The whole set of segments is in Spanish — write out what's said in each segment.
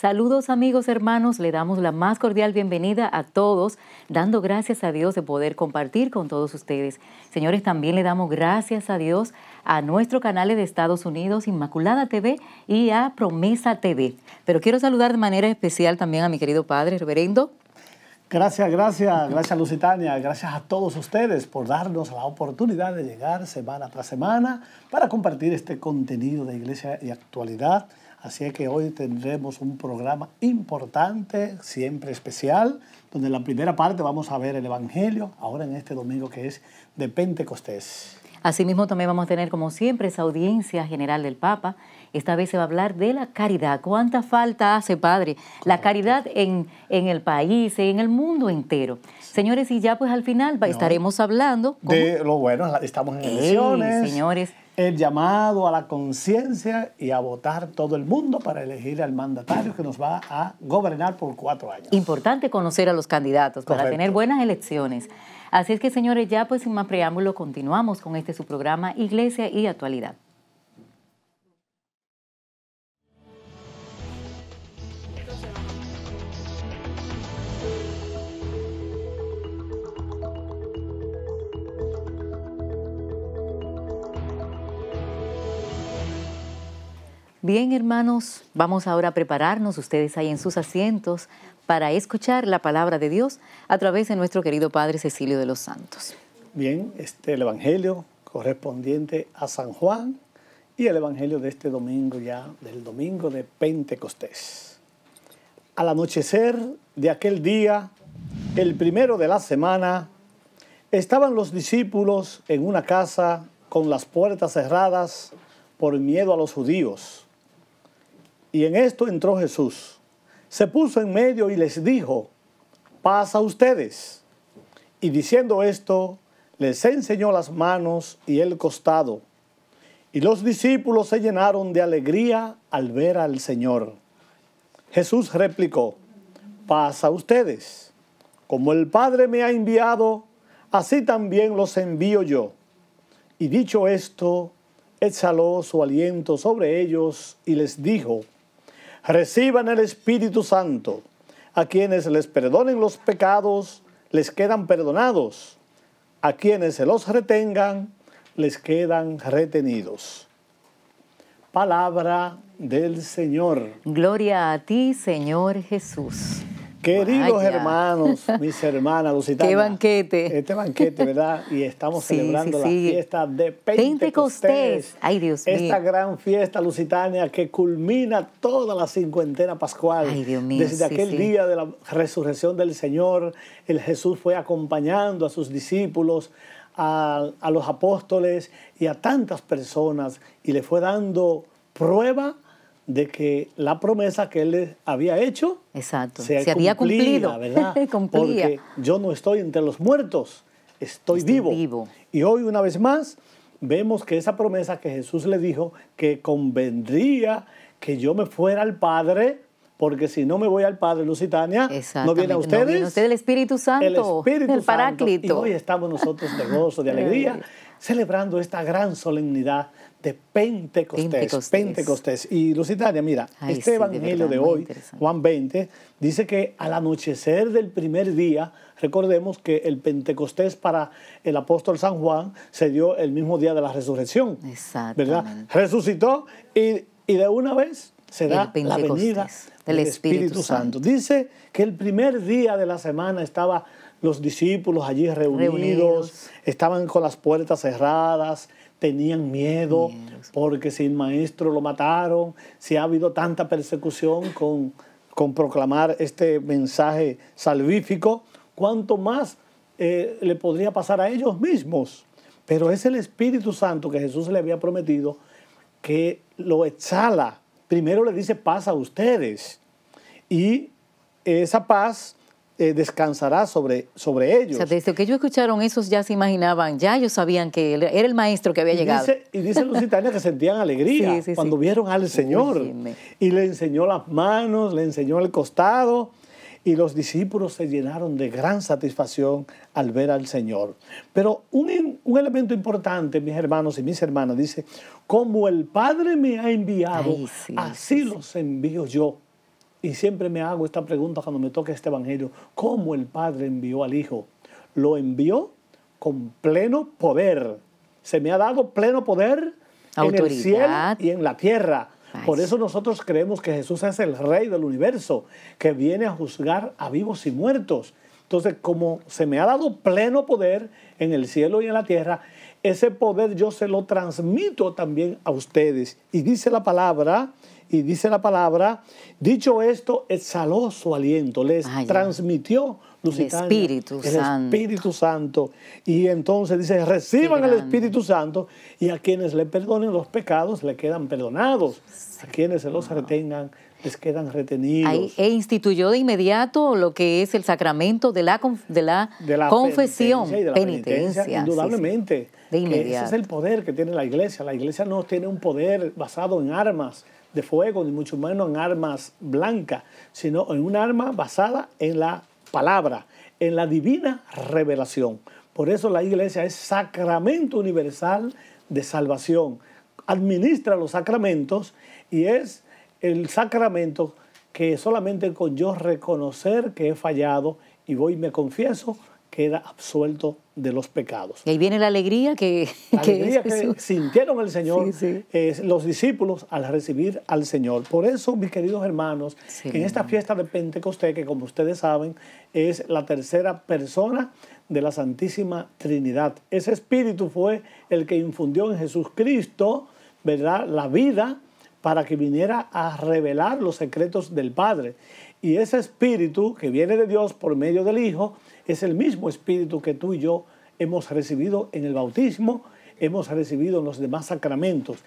Saludos amigos hermanos, le damos la más cordial bienvenida a todos, dando gracias a Dios de poder compartir con todos ustedes. Señores, también le damos gracias a Dios a nuestro canal de Estados Unidos, Inmaculada TV y a Promesa TV. Pero quiero saludar de manera especial también a mi querido padre, reverendo. Gracias, gracias, gracias Lusitania, gracias a todos ustedes por darnos la oportunidad de llegar semana tras semana para compartir este contenido de iglesia y actualidad Así es que hoy tendremos un programa importante, siempre especial, donde en la primera parte vamos a ver el Evangelio, ahora en este domingo que es de Pentecostés. Asimismo, también vamos a tener, como siempre, esa audiencia general del Papa. Esta vez se va a hablar de la caridad. ¿Cuánta falta hace, Padre? La caridad en, el país, en el mundo entero. Señores, y ya pues al final estaremos hablando... De lo bueno, estamos en elecciones. señores el llamado a la conciencia y a votar todo el mundo para elegir al mandatario que nos va a gobernar por cuatro años. Importante conocer a los candidatos para tener buenas elecciones. Así es que, señores, ya pues sin más preámbulo, continuamos con este su programa Iglesia y Actualidad. Bien, hermanos, vamos ahora a prepararnos, ustedes ahí en sus asientos, para escuchar la palabra de Dios a través de nuestro querido Padre Cecilio de los Santos. Bien, este el Evangelio correspondiente a San Juan y el Evangelio de este domingo ya, del domingo de Pentecostés. Al anochecer de aquel día, el primero de la semana, estaban los discípulos en una casa con las puertas cerradas por miedo a los judíos y en esto entró Jesús. Se puso en medio y les dijo, Pasa ustedes. Y diciendo esto, les enseñó las manos y el costado. Y los discípulos se llenaron de alegría al ver al Señor. Jesús replicó, Pasa ustedes. Como el Padre me ha enviado, así también los envío yo. Y dicho esto, exhaló su aliento sobre ellos y les dijo, reciban el Espíritu Santo. A quienes les perdonen los pecados, les quedan perdonados. A quienes se los retengan, les quedan retenidos. Palabra del Señor. Gloria a ti, Señor Jesús. Queridos hermanos, mis hermanas, lusitanas. banquete. Este banquete, ¿verdad? Y estamos celebrando la fiesta de Pentecostés. Ay, Dios mío. Esta gran fiesta lusitania que culmina toda la cincuentena pascual. Desde aquel día de la resurrección del Señor, el Jesús fue acompañando a sus discípulos, a, a los apóstoles y a tantas personas y le fue dando prueba de que la promesa que él había hecho Exacto. se, había cumplido, ¿verdad? Porque yo no estoy entre los muertos, estoy, vivo. vivo. Y hoy una vez más vemos que esa promesa que Jesús le dijo que convendría que yo me fuera al Padre, porque si no me voy al Padre Lusitania, no viene a ustedes. No viene usted el Espíritu Santo, el Paráclito. Y hoy estamos nosotros de gozo, de alegría, celebrando esta gran solemnidad de Pentecostés. Pentecostés. Y Lucitaria, mira, este evangelio de, hoy, Juan 20, dice que al anochecer del primer día, recordemos que el Pentecostés para el apóstol San Juan se dio el mismo día de la resurrección. ¿Verdad? Resucitó y, de una vez se da la venida del Espíritu, Santo. Dice que el primer día de la semana estaba los discípulos allí reunidos, estaban con las puertas cerradas, tenían miedo, porque si maestro lo mataron, si ha habido tanta persecución con, proclamar este mensaje salvífico, cuánto más eh, le podría pasar a ellos mismos. Pero es el Espíritu Santo que Jesús le había prometido que lo exhala. Primero le dice paz a ustedes. Y esa paz eh, descansará sobre, sobre ellos. O sea, desde que ellos escucharon esos ya se imaginaban, ya ellos sabían que era el maestro que había llegado. y dice italianos que sentían alegría cuando vieron al Señor. Y le enseñó las manos, le enseñó el costado. Y los discípulos se llenaron de gran satisfacción al ver al Señor. Pero un, un elemento importante, mis hermanos y mis hermanas, dice, como el Padre me ha enviado, así los envío yo. Y siempre me hago esta pregunta cuando me toca este Evangelio. ¿Cómo el Padre envió al Hijo? Lo envió con pleno poder. Se me ha dado pleno poder en el cielo y en la tierra. Por eso nosotros creemos que Jesús es el Rey del universo, que viene a juzgar a vivos y muertos. Entonces, como se me ha dado pleno poder en el cielo y en la tierra, ese poder yo se lo transmito también a ustedes. Y dice la palabra y dice la palabra, dicho esto, exhaló su aliento, les transmitió el Espíritu el Santo. Espíritu Santo. Y entonces dice, reciban el Espíritu Santo y a quienes le perdonen los pecados le quedan perdonados, a quienes se los retengan les quedan retenidos. e instituyó de inmediato lo que es el sacramento de la, de la, confesión, penitencia. indudablemente. Ese es el poder que tiene la iglesia. La iglesia no tiene un poder basado en armas de fuego, ni mucho menos en armas blancas, sino en un arma basada en la palabra, en la divina revelación. Por eso la iglesia es sacramento universal de salvación. Administra los sacramentos y es el sacramento que solamente con yo reconocer que he fallado y voy y me confieso, queda absuelto de los pecados. Y ahí viene la alegría que, que, sintieron el Señor, los discípulos, al recibir al Señor. Por eso, mis queridos hermanos, en esta fiesta de Pentecostés, que como ustedes saben, es la tercera persona de la Santísima Trinidad. Ese espíritu fue el que infundió en Jesucristo, ¿verdad?, la vida para que viniera a revelar los secretos del Padre. Y ese espíritu que viene de Dios por medio del Hijo, es el mismo Espíritu que tú y yo hemos recibido en el bautismo, hemos recibido en los demás sacramentos.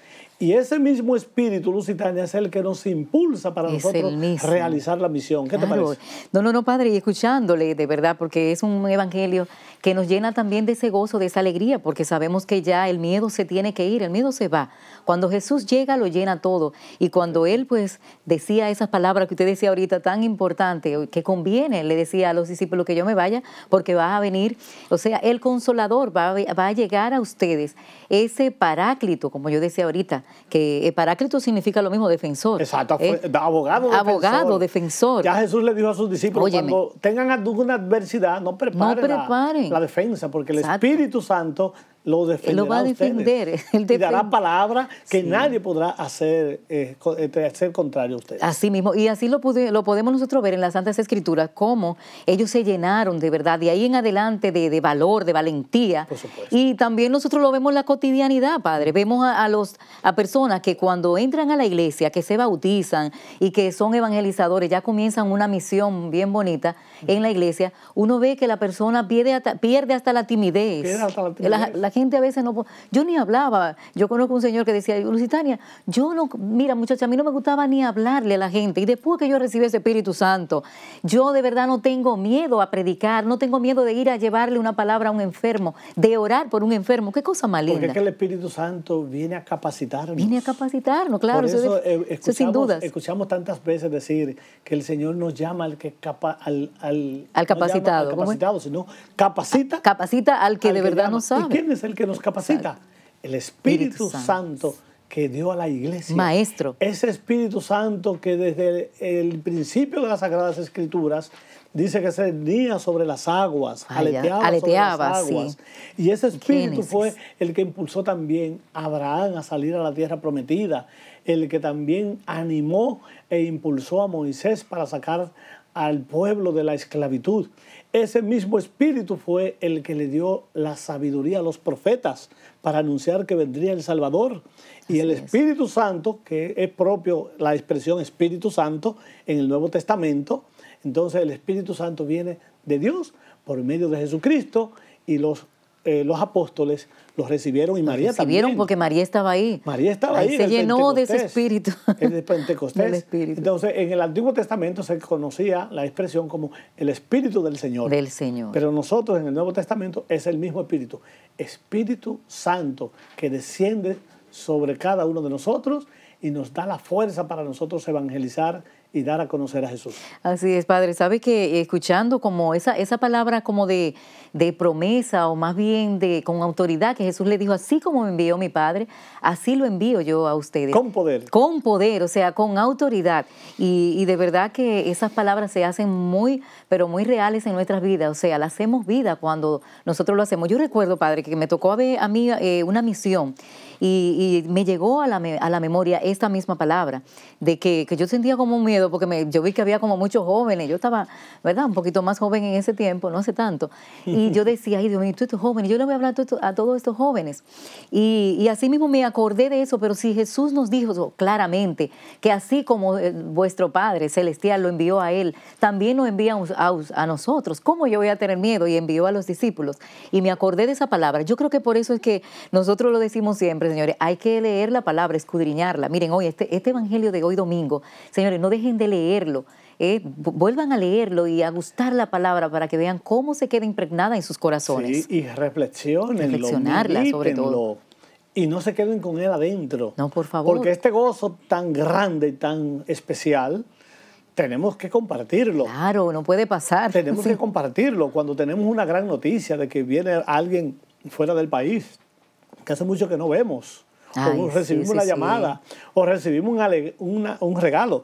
Y ese mismo espíritu lusitania es el que nos impulsa para nosotros realizar la misión. ¿Qué te parece? No, no, no, padre, y escuchándole, de verdad, porque es un evangelio que nos llena también de ese gozo, de esa alegría, porque sabemos que ya el miedo se tiene que ir, el miedo se va. Cuando Jesús llega, lo llena todo. Y cuando Él, pues, decía esas palabras que usted decía ahorita, tan importante, que conviene, le decía a los discípulos que yo me vaya, porque va a venir, o sea, el consolador va va a llegar a ustedes, ese paráclito, como yo decía ahorita que eh, Paráclito significa lo mismo, defensor. Exacto, eh, abogado, defensor. Abogado, defensor. Ya Jesús le dijo a sus discípulos, cuando tengan alguna adversidad, no preparen, La, defensa, porque el Espíritu Santo lo va a defender. y dará palabras que nadie podrá hacer, eh, eh, hacer contrario a usted Así mismo. Y así lo, lo podemos nosotros ver en las Santas Escrituras, cómo ellos se llenaron de verdad, de ahí en adelante, de, valor, de valentía. Por supuesto. Y también nosotros lo vemos en la cotidianidad, Padre. Vemos a, los, a personas que cuando entran a la iglesia, que se bautizan y que son evangelizadores, ya comienzan una misión bien bonita en la iglesia, uno ve que la persona pierde hasta, pierde hasta la timidez. Pierde hasta la timidez gente a veces no... Yo ni hablaba. Yo conozco un señor que decía, Lusitania, yo no... Mira, muchacha, a mí no me gustaba ni hablarle a la gente. Y después que yo recibí ese Espíritu Santo, yo de verdad no tengo miedo a predicar, no tengo miedo de ir a llevarle una palabra a un enfermo, de orar por un enfermo. Qué cosa maligna. Porque es que el Espíritu Santo viene a capacitarnos. Viene a capacitarnos, claro. eso, eh, sin dudas. Escuchamos tantas veces decir que el Señor nos llama al que al, al, capacitado, capacitado sino capacita. Capacita al que de verdad no sabe. quién es el que nos capacita. El Espíritu, Santo. que dio a la iglesia. Maestro. Ese Espíritu Santo que desde el, principio de las Sagradas Escrituras dice que se sobre las aguas, aleteaba, sobre las aguas. Y ese espíritu fue el que impulsó también a Abraham a salir a la tierra prometida el que también animó e impulsó a Moisés para sacar al pueblo de la esclavitud. Ese mismo espíritu fue el que le dio la sabiduría a los profetas para anunciar que vendría el Salvador. y el Espíritu Santo, que es propio la expresión Espíritu Santo en el Nuevo Testamento, entonces el Espíritu Santo viene de Dios por medio de Jesucristo y los eh, los apóstoles los recibieron y María también. Recibieron porque María estaba ahí. María estaba ahí. se llenó de ese espíritu. El Pentecostés. Entonces, en el Antiguo Testamento se conocía la expresión como el espíritu del Señor. Del Señor. Pero nosotros en el Nuevo Testamento es el mismo espíritu. Espíritu Santo que desciende sobre cada uno de nosotros y nos da la fuerza para nosotros evangelizar y dar a conocer a Jesús. Así es, Padre. Sabe que escuchando como esa, esa palabra como de, promesa o más bien de con autoridad que Jesús le dijo, así como me envió mi Padre, así lo envío yo a ustedes. Con poder. Con poder, o sea, con autoridad. Y, de verdad que esas palabras se hacen muy, pero muy reales en nuestras vidas. O sea, las hacemos vida cuando nosotros lo hacemos. Yo recuerdo, Padre, que me tocó a, a mí eh, una misión y, me llegó a la, a la, memoria esta misma palabra, de que, yo sentía como un miedo, porque me, yo vi que había como muchos jóvenes, yo estaba, ¿verdad? Un poquito más joven en ese tiempo, no hace tanto, y yo decía, ay Dios mío, estos jóvenes, yo le voy a hablar a todos estos jóvenes. Y, y así mismo me acordé de eso, pero si Jesús nos dijo claramente que así como eh, vuestro Padre Celestial lo envió a Él, también lo envía a, a nosotros, ¿cómo yo voy a tener miedo? Y envió a los discípulos. Y me acordé de esa palabra. Yo creo que por eso es que nosotros lo decimos siempre, señores, hay que leer la palabra, escudriñarla. Miren, hoy, este, este evangelio de hoy domingo, señores, no dejen de leerlo. Eh, vuelvan a leerlo y a gustar la palabra para que vean cómo se queda impregnada en sus corazones. Sí, y reflexionen. Reflexionarla sobre todo. Y no se queden con él adentro. No, por favor. Porque este gozo tan grande y tan especial, tenemos que compartirlo. Claro, no puede pasar. Tenemos que compartirlo. Cuando tenemos una gran noticia de que viene alguien fuera del país, que hace mucho que no vemos, o recibimos la llamada, o recibimos un, regalo.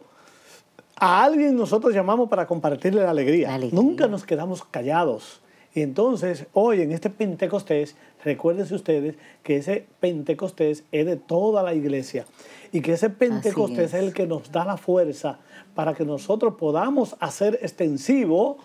A alguien nosotros llamamos para compartirle la alegría. Nunca nos quedamos callados. Y entonces, hoy en este Pentecostés, recuérdense ustedes que ese Pentecostés es de toda la iglesia y que ese Pentecostés es. es. el que nos da la fuerza para que nosotros podamos hacer extensivo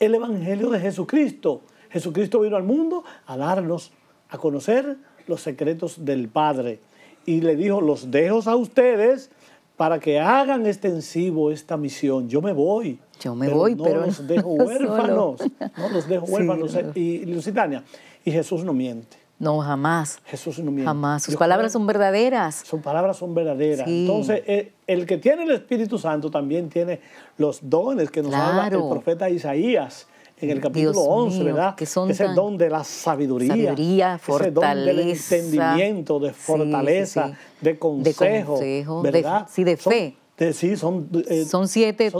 el Evangelio de Jesucristo. Jesucristo vino al mundo a darnos a conocer, los secretos del Padre. Y le dijo, los dejo a ustedes para que hagan extensivo esta misión. Yo me voy. Yo me voy, no pero los dejo huérfanos. No los dejo huérfanos. y Lusitania, y Jesús no miente. No, jamás. Jesús no miente. Jamás. Sus palabras son verdaderas. Sus palabras son verdaderas. Entonces, eh, el, que tiene el Espíritu Santo también tiene los dones que nos habla el profeta Isaías en el capítulo 11, ¿verdad? Es el don de la sabiduría, sabiduría fortaleza, ese entendimiento, de fortaleza, de consejo, de ¿verdad? sí, de fe. sí, son, eh, siete,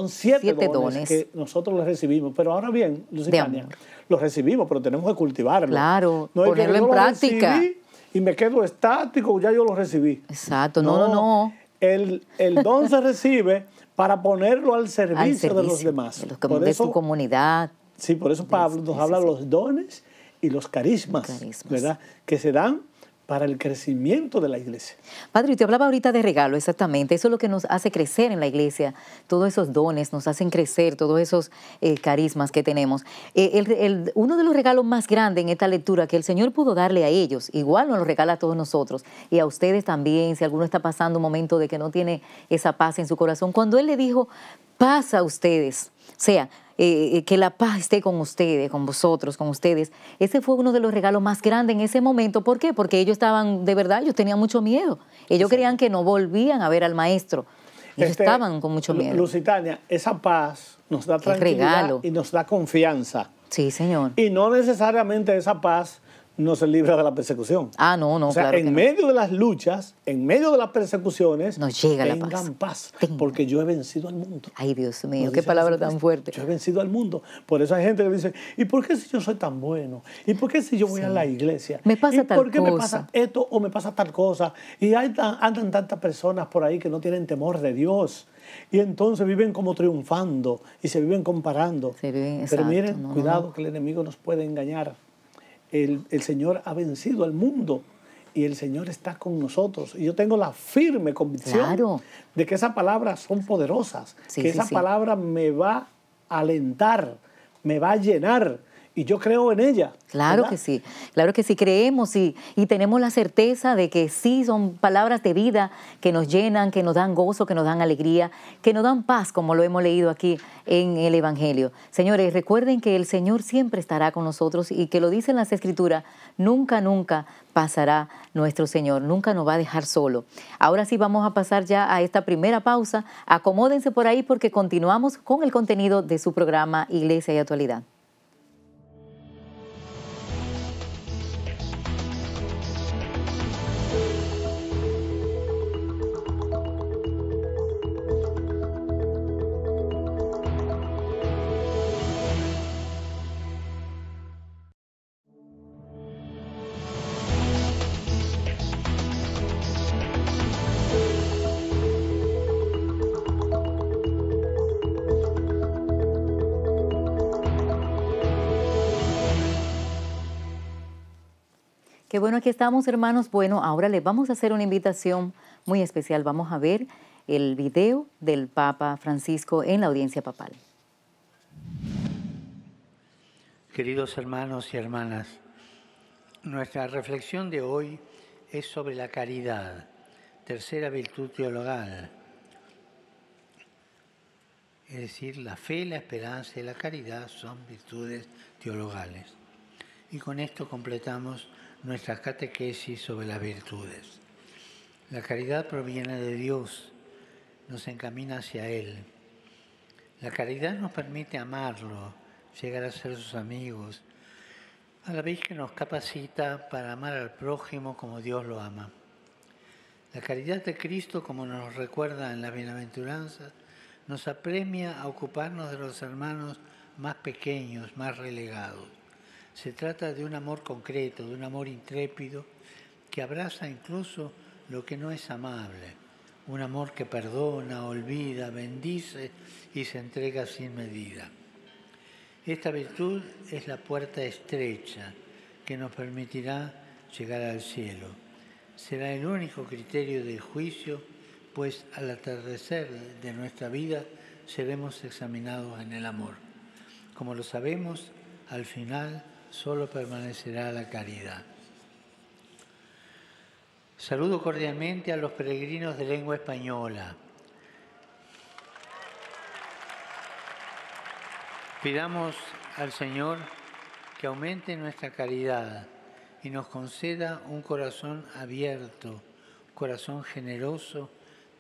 dones, que nosotros los recibimos. Pero ahora bien, Lucicania, los recibimos, pero tenemos que cultivarlos. Claro, no ponerlo en práctica. Y me quedo estático, ya yo lo recibí. Exacto, no, no, no. El, don se recibe para ponerlo al servicio, de los demás. De, su tu comunidad Sí, por eso Pablo nos habla de los dones y los carismas, ¿verdad? Que se dan para el crecimiento de la iglesia. Padre, te hablaba ahorita de regalo, exactamente. Eso es lo que nos hace crecer en la iglesia. Todos esos dones nos hacen crecer, todos esos eh, carismas que tenemos. Eh, uno de los regalos más grandes en esta lectura que el Señor pudo darle a ellos, igual nos lo regala a todos nosotros y a ustedes también, si alguno está pasando un momento de que no tiene esa paz en su corazón, cuando Él le dijo, paz a ustedes. O sea, eh, eh, que la paz esté con ustedes, con vosotros, con ustedes. Ese fue uno de los regalos más grandes en ese momento. ¿Por qué? Porque ellos estaban, de verdad, ellos tenían mucho miedo. Ellos creían que no volvían a ver al maestro. Ellos este, estaban con mucho miedo. Lusitania, esa paz nos da tranquilidad y nos da confianza. Sí, señor. Y no necesariamente esa paz no se libra de la persecución. Ah, no, no. O sea, en medio de las luchas, en medio de las persecuciones, nos llega la paz. paz porque yo he vencido al mundo. Ay, Dios mío, qué palabra tan fuerte. Yo he vencido al mundo. Por eso hay gente que dice, ¿y por qué si yo soy tan bueno? ¿Y por qué si yo voy a la iglesia? Me pasa ¿Y por qué me pasa esto o me pasa tal cosa? Y hay andan tantas personas por ahí que no tienen temor de Dios. Y entonces viven como triunfando y se viven comparando. Pero miren, cuidado que el enemigo nos puede engañar el, Señor ha vencido al mundo y el Señor está con nosotros. Y yo tengo la firme convicción de que esas palabras son poderosas, que esa palabra me va a alentar, me va a llenar, y yo creo en ella. Claro que sí, claro que sí, creemos y, y tenemos la certeza de que sí son palabras de vida que nos llenan, que nos dan gozo, que nos dan alegría, que nos dan paz, como lo hemos leído aquí en el Evangelio. Señores, recuerden que el Señor siempre estará con nosotros y que lo dicen las Escrituras, nunca, nunca pasará nuestro Señor, nunca nos va a dejar solo. Ahora sí vamos a pasar ya a esta primera pausa. Acomódense por ahí porque continuamos con el contenido de su programa Iglesia y Actualidad. Qué bueno, aquí estamos, hermanos. Bueno, ahora les vamos a hacer una invitación muy especial. Vamos a ver el video del Papa Francisco en la audiencia papal. Queridos hermanos y hermanas, nuestra reflexión de hoy es sobre la caridad, tercera virtud teologal, es decir, la fe, la esperanza y la caridad son virtudes teologales. Y con esto completamos nuestra catequesis sobre las virtudes. La caridad proviene de Dios, nos encamina hacia Él. La caridad nos permite amarlo, llegar a ser sus amigos, a la vez que nos capacita para amar al prójimo como Dios lo ama. La caridad de Cristo, como nos recuerda en las bienaventuranzas, nos apremia a ocuparnos de los hermanos más pequeños, más relegados. Se trata de un amor concreto, de un amor intrépido que abraza incluso lo que no es amable, un amor que perdona, olvida, bendice y se entrega sin medida. Esta virtud es la puerta estrecha que nos permitirá llegar al cielo. Será el único criterio de juicio, pues al atardecer de nuestra vida seremos examinados en el amor. Como lo sabemos, al final solo permanecerá la caridad. Saludo cordialmente a los peregrinos de lengua española. Pidamos al Señor que aumente nuestra caridad y nos conceda un corazón abierto, corazón generoso,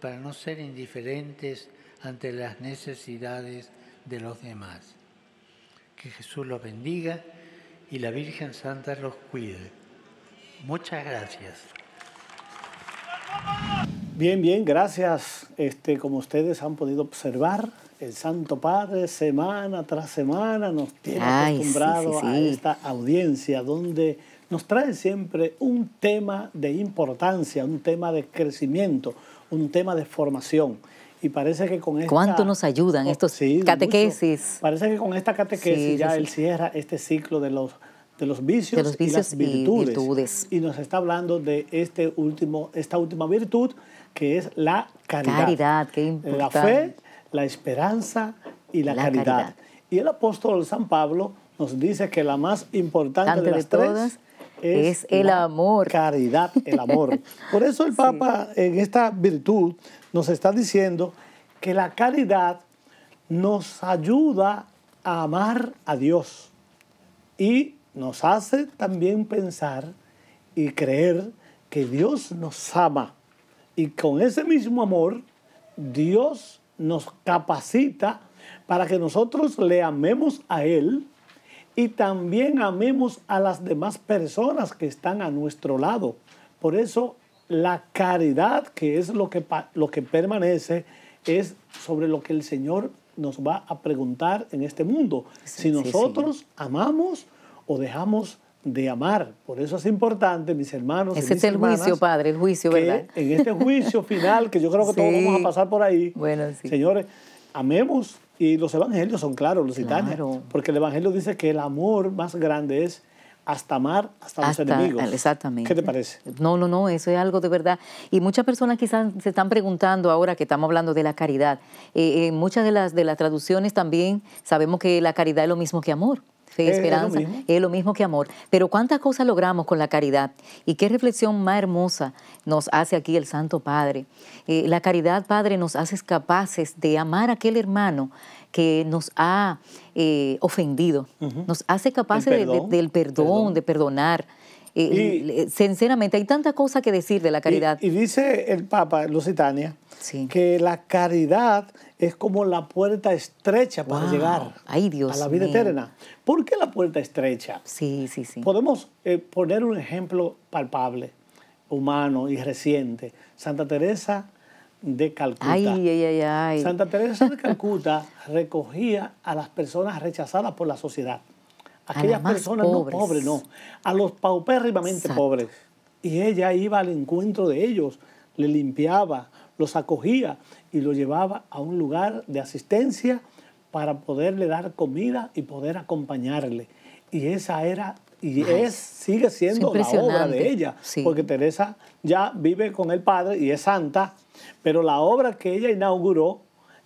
para no ser indiferentes ante las necesidades de los demás. Que Jesús los bendiga y la Virgen Santa los cuide. Muchas gracias. Bien, bien, gracias. Este, como ustedes han podido observar, el Santo Padre semana tras semana nos tiene acostumbrado a esta audiencia donde nos trae siempre un tema de importancia, un tema de crecimiento, un tema de formación. Y parece que con esta... ¿Cuánto nos ayudan oh, estos catequesis? Parece que con esta catequesis ya él cierra este ciclo de los, de los vicios, de y las virtudes. Y nos está hablando de este último, esta última virtud, que es la caridad. La fe, la esperanza y la, caridad. Y el apóstol San Pablo nos dice que la más importante de las tres es, es, el amor. Caridad, el amor. Por eso el Papa, en esta virtud nos está diciendo que la caridad nos ayuda a amar a Dios y nos hace también pensar y creer que Dios nos ama. Y con ese mismo amor, Dios nos capacita para que nosotros le amemos a Él y también amemos a las demás personas que están a nuestro lado. Por eso la caridad, que es lo que, permanece, es sobre lo que el Señor nos va a preguntar en este mundo. si nosotros amamos o dejamos de amar. Por eso es importante, mis hermanos. Ese y es el juicio, Padre, el juicio, ¿verdad? En este juicio final, que yo creo que todos vamos a pasar por ahí, señores, amemos y los evangelios son claros, los claro. porque el evangelio dice que el amor más grande es hasta amar hasta, los enemigos. Exactamente. ¿Qué te parece? No, no, no, eso es algo de verdad. Y muchas personas quizás se están preguntando ahora que estamos hablando de la caridad. En eh, eh, muchas de las, de las traducciones también sabemos que la caridad es lo mismo que amor. Fe, esperanza, es lo, mismo que amor. Pero cuántas cosas logramos con la caridad y qué reflexión más hermosa nos hace aquí el Santo Padre. Eh, la caridad, Padre, nos hace capaces de amar a aquel hermano que nos ha eh, ofendido, nos hace capaces De, del perdón, de perdonar. Eh, eh, sinceramente, hay tanta cosa que decir de la caridad. Y, dice el Papa Lusitania que la caridad es como la puerta estrecha para llegar a la vida eterna. ¿Por qué la puerta estrecha? Sí, sí, sí. Podemos poner un ejemplo palpable, humano y reciente. Santa Teresa de Calcuta. Santa Teresa de Calcuta recogía a las personas rechazadas por la sociedad. Aquellas personas no pobres, no. A los paupérrimamente pobres. Y ella iba al encuentro de ellos, le limpiaba, los acogía y los llevaba a un lugar de asistencia para poderle dar comida y poder acompañarle. Y esa era y es, sigue siendo la obra de ella, porque Teresa ya vive con el padre y es santa, pero la obra que ella inauguró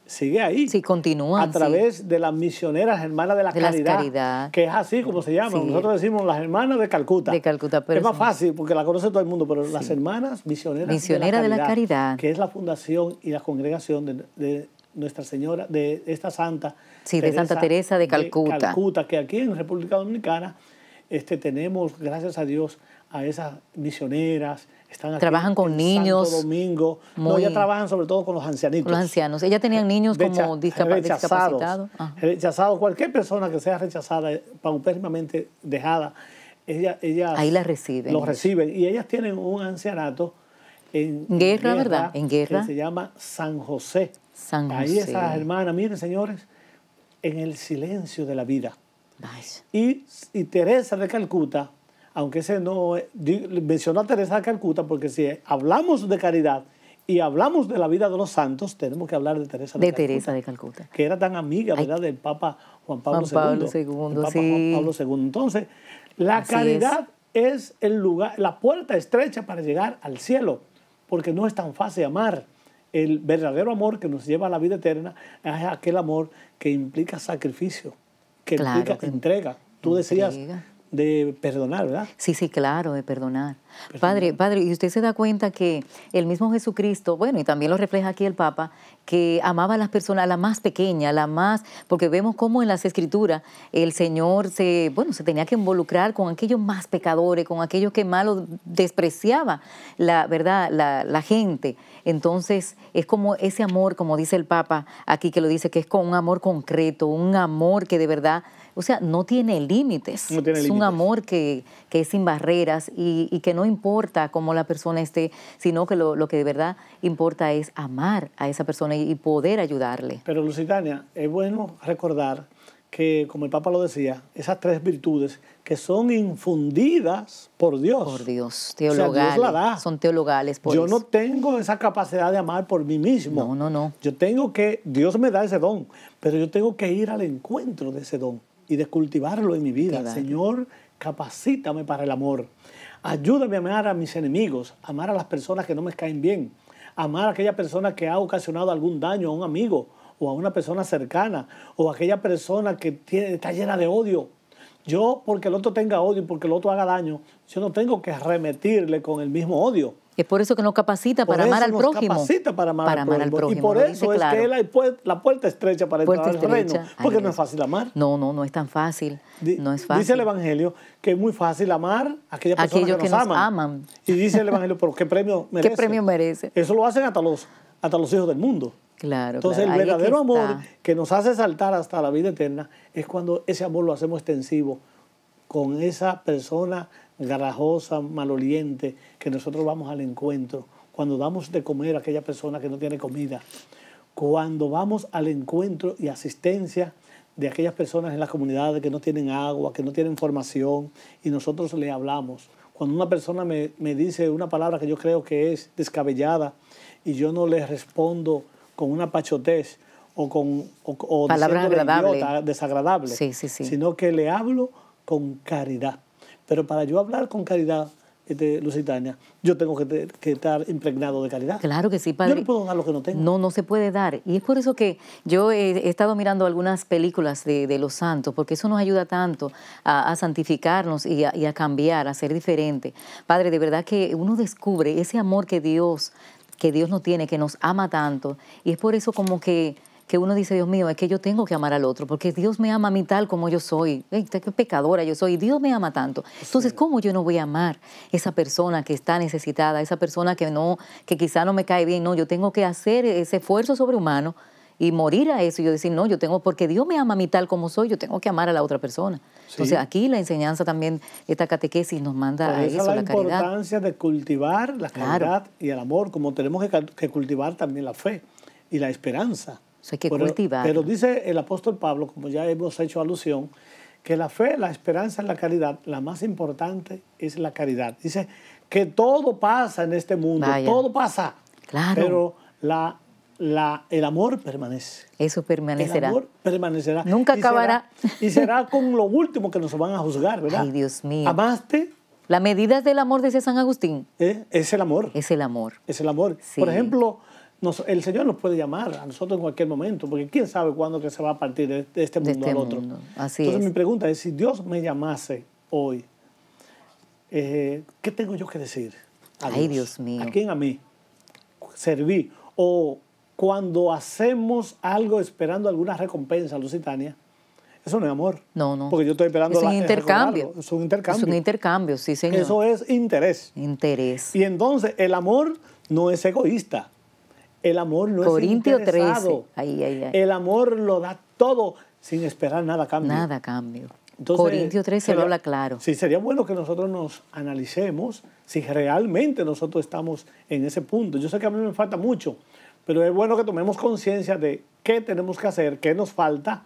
sigue ahí. Sí, continúa. A través de las misioneras hermanas de la caridad, que es así como se llama. Nosotros decimos las hermanas de Calcuta. De Calcuta, pero es más fácil porque la conoce todo el mundo, pero las hermanas misioneras Misionera de, la, de caridad, la caridad, que es la fundación y la congregación de, Nuestra Señora, de esta santa. Sí, de Santa Teresa de Calcuta. Calcuta, que aquí en República Dominicana este, tenemos, gracias a Dios, a esas misioneras, trabajan con niños. Santo Domingo. No, trabajan sobre todo con los ancianitos. los ancianos. Ella tenían eh, niños como discapacitados. Eh, rechazados. Cualquier persona que sea rechazada, eh, paupérrimamente dejada, ella, ella ahí la reciben. Los reciben. Y ellas tienen un ancianato en guerra, ¿verdad? En guerra. Que se llama San José. San José. Ahí esas hermanas, miren señores, en el silencio de la vida. y Teresa de Calcuta, aunque ese no... Mencionó a Teresa de Calcuta porque si hablamos de caridad y hablamos de la vida de los santos, tenemos que hablar de Teresa de, de Calcuta. Teresa de Calcuta. Que era tan amiga, ¿verdad?, del Papa Juan Pablo, Juan II. Pablo II. Entonces, la caridad es. el lugar, la puerta estrecha para llegar al cielo, porque no es tan fácil amar. El verdadero amor que nos lleva a la vida eterna es aquel amor que implica sacrificio, que implica entrega. Tú decías, de perdonar, ¿verdad? Sí, sí, claro, de perdonar. Padre, padre, y usted se da cuenta que el mismo Jesucristo, bueno, y también lo refleja aquí el Papa, que amaba a las personas, a la más pequeña, a la más, porque vemos cómo en las Escrituras el Señor se, bueno, se tenía que involucrar con aquellos más pecadores, con aquellos que malo despreciaba la verdad, la, la gente. Entonces, es como ese amor, como dice el Papa aquí, que lo dice, que es con un amor concreto, un amor que de verdad o sea, no tiene límites. es un amor que, es sin barreras y, que no importa cómo la persona esté, sino que lo, que de verdad importa es amar a esa persona y, poder ayudarle. Pero Lusitania, es bueno recordar que, como el Papa lo decía, esas tres virtudes que son infundidas por Dios. Por Dios, teologales. Son teologales. Yo no tengo esa capacidad de amar por mí mismo. No, no, no. Yo tengo que, Dios me da ese don, pero yo tengo que ir al encuentro de ese don y de cultivarlo en mi vida. Señor, capacítame para el amor. Ayúdame a amar a mis enemigos, amar a las personas que no me caen bien, amar a aquella persona que ha ocasionado algún daño a un amigo o a una persona cercana o a aquella persona que tiene, está llena de odio. Yo, porque el otro tenga odio porque el otro haga daño, yo no tengo que arremetirle con el mismo odio. Es por eso que nos capacita para amar al prójimo. capacita para amar, al, prójimo. Y por eso es que la, la puerta estrecha para entrar al reino. Porque no es fácil amar. No, no, no es tan fácil. no es fácil. Dice el Evangelio que es muy fácil amar a aquellas personas que, nos, aman. Y dice el Evangelio, pero ¿qué premio merece? ¿Qué premio merece? Eso lo hacen hasta los, hasta los hijos del mundo. Claro, Entonces el verdadero amor que nos hace saltar hasta la vida eterna es cuando ese amor lo hacemos extensivo con esa persona garajosa, maloliente, que nosotros vamos al encuentro, cuando damos de comer a aquella persona que no tiene comida, cuando vamos al encuentro y asistencia de aquellas personas en las comunidades que no tienen agua, que no tienen formación, y nosotros le hablamos. Cuando una persona me, dice una palabra que yo creo que es descabellada y yo no le respondo con una pachotez o con o, desagradable, sino que le hablo con caridad. Pero para yo hablar con caridad, de este, Lusitania, yo tengo que, estar impregnado de caridad. Claro que sí, padre. Yo no puedo dar lo que no tengo. No, no se puede dar. Y es por eso que yo he, estado mirando algunas películas de, los santos, porque eso nos ayuda tanto a, santificarnos y a, cambiar, a ser diferente. Padre, de verdad que uno descubre ese amor que Dios, que Dios nos tiene, que nos ama tanto. Y es por eso como que que uno dice, Dios mío, es que yo tengo que amar al otro, porque Dios me ama a mí tal como yo soy, qué pecadora yo soy, Dios me ama tanto. Entonces, ¿cómo yo no voy a amar esa persona que está necesitada, esa persona que no, que quizá no me cae bien? No, yo tengo que hacer ese esfuerzo sobrehumano y morir a eso y yo decir, no, yo tengo, porque Dios me ama a mí tal como soy, yo tengo que amar a la otra persona. Entonces aquí la enseñanza también, esta catequesis nos manda a la, la La importancia de cultivar la caridad y el amor, como tenemos que, que, cultivar también la fe y la esperanza. Eso hay que pero, cultivar. Pero dice el apóstol Pablo, como ya hemos hecho alusión, que la fe, la esperanza y la caridad, la más importante es la caridad. Dice que todo pasa en este mundo, todo pasa. Claro. Pero el amor permanece. Eso permanecerá. El amor permanecerá. Nunca acabará. y será con lo último que nos van a juzgar, ¿verdad? Ay, Dios mío. Amaste. La medida del amor, dice San Agustín. ¿Eh? Es el amor. Es el amor. Es el amor. Por ejemplo, el Señor nos puede llamar a nosotros en cualquier momento, porque quién sabe cuándo que se va a partir de, este mundo al este otro. Entonces mi pregunta es, si Dios me llamase hoy, eh, ¿qué tengo yo que decir? A Ay, Dios. mío. ¿A quién a mí? Serví. O cuando hacemos algo esperando alguna recompensa, Lusitania, eso no es amor. No, no. Porque yo estoy esperando. Es un intercambio. Es un intercambio. Es un intercambio, sí, señor. Eso es interés. Interés. Y entonces el amor no es egoísta. El amor no es interesado. Ahí, ahí, ahí. El amor lo da todo sin esperar nada a cambio. Nada a cambio. Corintio 13 lo habla claro. Sí, sería bueno que nosotros nos analicemos si realmente nosotros estamos en ese punto. Yo sé que a mí me falta mucho, pero es bueno que tomemos conciencia de qué tenemos que hacer, qué nos falta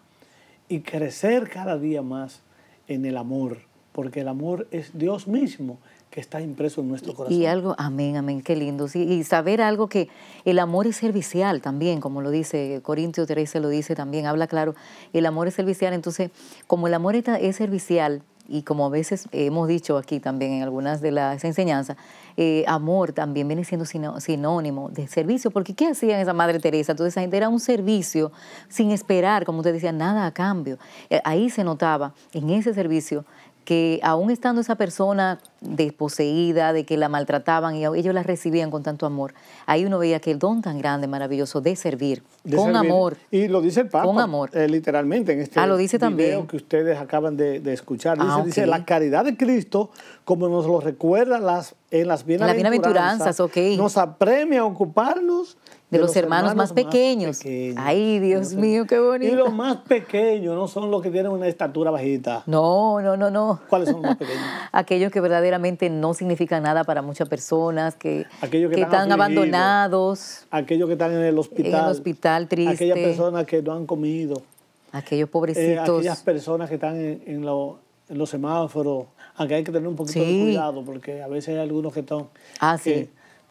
y crecer cada día más en el amor, porque el amor es Dios mismo, que está impreso en nuestro corazón. Y algo, amén, amén, qué lindo. Sí, y saber algo que el amor es servicial también, como lo dice Corintio 13, lo dice también, habla claro, el amor es servicial. Entonces, como el amor es servicial, y como a veces hemos dicho aquí también en algunas de las enseñanzas, eh, amor también viene siendo sinónimo de servicio, porque ¿qué hacía esa Madre Teresa? Entonces, esa era un servicio sin esperar, como usted decía, nada a cambio. Eh, ahí se notaba en ese servicio que aún estando esa persona desposeída, de que la maltrataban y ellos la recibían con tanto amor, ahí uno veía que el don tan grande, maravilloso de servir, con amor. Y lo dice el Papa, amor. Eh, literalmente en este ah, lo dice también. que ustedes acaban de, escuchar. Dice, ah, dice, la caridad de Cristo, como nos lo recuerda las, en las bienaventuranzas, nos apremia a ocuparnos de, los, hermanos, más pequeños. Ay, Dios mío, qué bonito. Y los más pequeños no son los que tienen una estatura bajita. No, no, no, no. ¿Cuáles son los más pequeños? Aquellos que verdaderamente no significan nada para muchas personas, que, que, están, abandonados. Aquellos que están en el hospital. En el hospital triste. Aquellas personas que no han comido. Aquellos eh, pobrecitos. aquellas personas que están en, los semáforos. Aunque hay que tener un poquito de cuidado porque a veces hay algunos que están... Ah, sí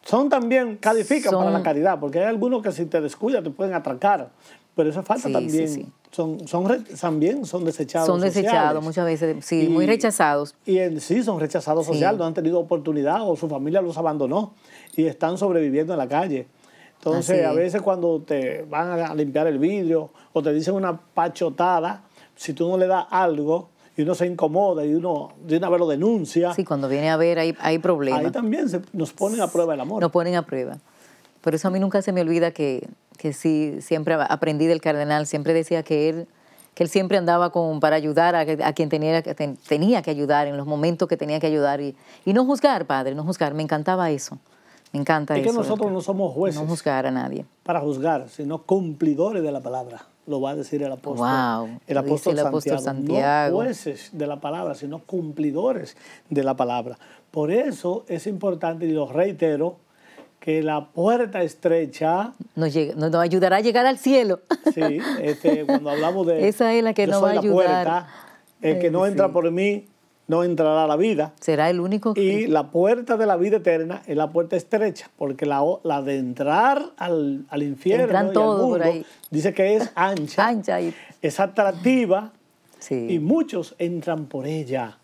son también, califican para la caridad, porque hay algunos que si te descuidas te pueden atracar, pero esa falta también. Son, son también son desechados. Son desechados muchas veces, sí, muy rechazados. Y sí, son rechazados social no han tenido oportunidad o su familia los abandonó y están sobreviviendo en la calle. Entonces, a veces cuando te van a limpiar el vidrio o te dicen una pachotada, si tú no le das algo, y uno se incomoda y uno de una vez denuncia. Sí, cuando viene a ver hay, hay problemas. Ahí también nos ponen a prueba el amor. Nos ponen a prueba. Por eso a mí nunca se me olvida que, que sí, siempre aprendí del cardenal, siempre decía que él que él siempre andaba con, para ayudar a, quien tenía, tenía que ayudar en los momentos que tenía que ayudar y no juzgar, padre, no juzgar, me encantaba eso. Me encanta que nosotros no somos jueces. No a nadie. Para juzgar, sino cumplidores de la palabra. Lo va a decir el apóstol. el apóstol, Santiago. No jueces de la palabra, sino cumplidores de la palabra. Por eso es importante, y lo reitero, que la puerta estrecha nos, llega, nos, ayudará a llegar al cielo. Sí, este, cuando hablamos de... Esa es la que nos va a ayudar. Puerta, el que eh, no entra por mí no entrará la vida. Será el único. Y la puerta de la vida eterna es la puerta estrecha, porque la, la de entrar al, infierno dice que es ancha, y... es atractiva, y muchos entran por ella.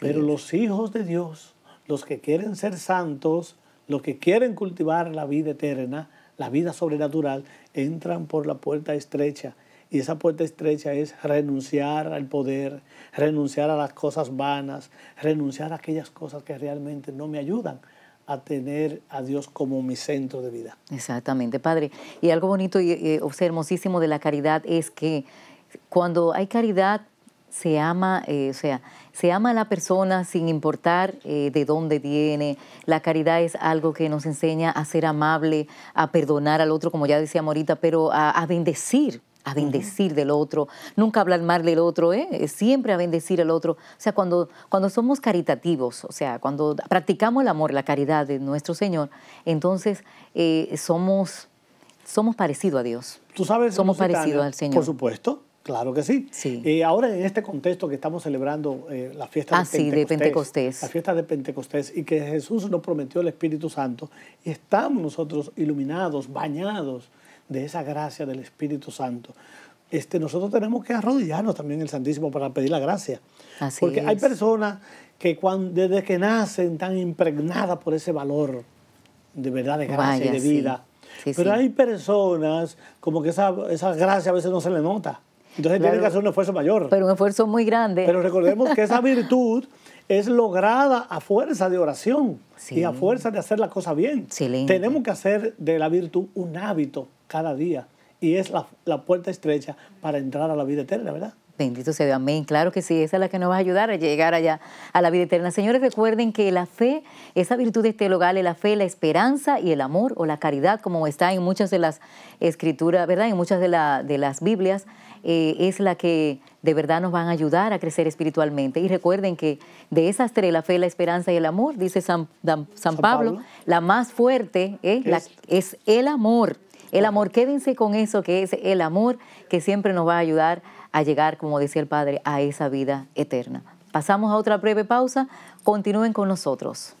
Pero los hijos de Dios, los que quieren ser santos, los que quieren cultivar la vida eterna, la vida sobrenatural, entran por la puerta estrecha. Y esa puerta estrecha es renunciar al poder, renunciar a las cosas vanas, renunciar a aquellas cosas que realmente no me ayudan a tener a Dios como mi centro de vida. Exactamente, Padre. Y algo bonito y, eh, hermosísimo de la caridad es que cuando hay caridad se ama, eh, o sea, se ama a la persona sin importar eh, de dónde viene. La caridad es algo que nos enseña a ser amable, a perdonar al otro, como ya decía Morita, pero a bendecir a bendecir del otro, nunca hablar mal del otro, ¿eh? siempre a bendecir al otro. O sea, cuando, cuando somos caritativos, o sea, cuando practicamos el amor, la caridad de nuestro Señor, entonces eh, somos, somos parecidos a Dios. Tú sabes, somos parecidos al Señor. Por supuesto. Claro que sí. sí. Eh, ahora en este contexto que estamos celebrando eh, la fiesta ah, de, Pentecostés, de, la fiesta de Pentecostés y que Jesús nos prometió el Espíritu Santo, estamos nosotros iluminados, bañados de esa gracia del Espíritu Santo, este, nosotros tenemos que arrodillarnos también en el Santísimo para pedir la gracia. Porque hay personas que desde que nacen están impregnadas por ese valor de verdad, de gracia y de vida. Pero hay personas como que esa, esa gracia a veces no se le nota. Entonces tienen que hacer un esfuerzo mayor. Pero un esfuerzo muy grande. Pero recordemos que esa virtud es lograda a fuerza de oración y a fuerza de hacer la cosa bien. Tenemos que hacer de la virtud un hábito cada día. Y es la, puerta estrecha para entrar a la vida eterna, ¿verdad? Bendito sea Dios, amén. Claro que sí, esa es la que nos va a ayudar a llegar allá a la vida eterna. Señores, recuerden que la fe, esa virtud lugar este es la fe, la esperanza y el amor o la caridad, como está en muchas de las escrituras, ¿verdad? En muchas de, la, de las Biblias, eh, es la que de verdad nos van a ayudar a crecer espiritualmente. Y recuerden que de esas tres, la fe, la esperanza y el amor, dice San, San, Pablo, la más fuerte ¿eh? es el amor. El amor, quédense con eso que es el amor que siempre nos va a ayudar a llegar, como decía el Padre, a esa vida eterna. Pasamos a otra breve pausa. Continúen con nosotros.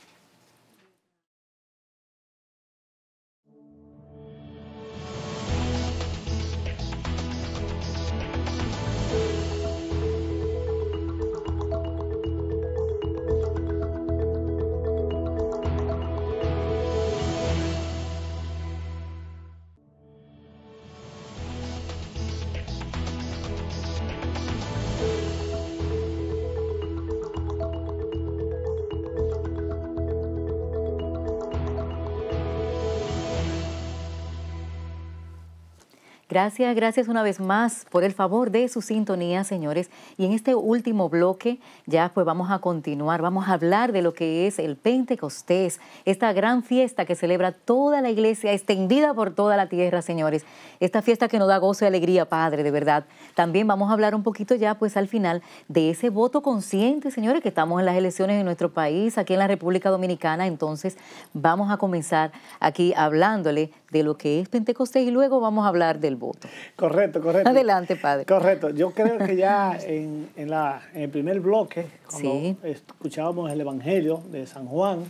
Gracias, gracias una vez más por el favor de su sintonía, señores. Y en este último bloque ya pues vamos a continuar, vamos a hablar de lo que es el Pentecostés, esta gran fiesta que celebra toda la iglesia extendida por toda la tierra, señores. Esta fiesta que nos da gozo y alegría, Padre, de verdad. También vamos a hablar un poquito ya pues al final de ese voto consciente, señores, que estamos en las elecciones en nuestro país, aquí en la República Dominicana. Entonces vamos a comenzar aquí hablándole de lo que es Pentecostés y luego vamos a hablar del voto Correcto, correcto. Adelante, padre. Correcto. Yo creo que ya en, el primer bloque, cuando escuchábamos el Evangelio de San Juan,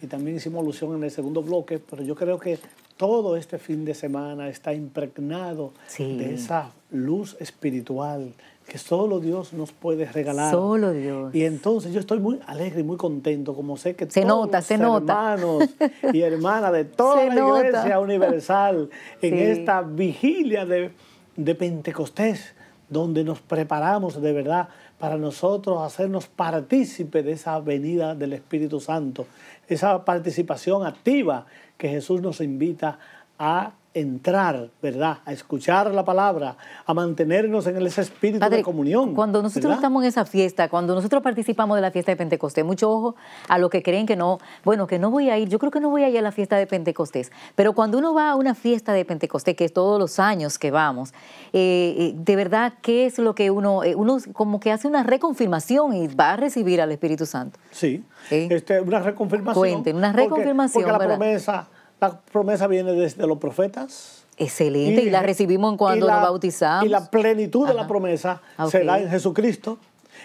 y también hicimos alusión en el segundo bloque, pero yo creo que todo este fin de semana está impregnado de esa luz espiritual, que solo Dios nos puede regalar. Solo Dios. Y entonces yo estoy muy alegre y muy contento, como sé que se todos nota, los hermanos y hermanas de toda la Iglesia Universal en esta vigilia de, de Pentecostés, donde nos preparamos de verdad para nosotros hacernos partícipe de esa venida del Espíritu Santo, esa participación activa que Jesús nos invita a entrar, ¿verdad? A escuchar la palabra, a mantenernos en ese espíritu de comunión. Cuando nosotros estamos en esa fiesta, cuando nosotros participamos de la fiesta de Pentecostés, mucho ojo a los que creen que no, bueno, que no voy a ir, yo creo que no voy a ir a la fiesta de Pentecostés, pero cuando uno va a una fiesta de Pentecostés, que es todos los años que vamos, eh, eh, de verdad, ¿qué es lo que uno, eh, uno como que hace una reconfirmación y va a recibir al Espíritu Santo? Sí, este, una reconfirmación. Cuenten, una reconfirmación. porque la promesa la promesa viene desde los profetas. Excelente, y, la recibimos cuando la, nos bautizamos. Y la plenitud de la promesa ah, será en Jesucristo.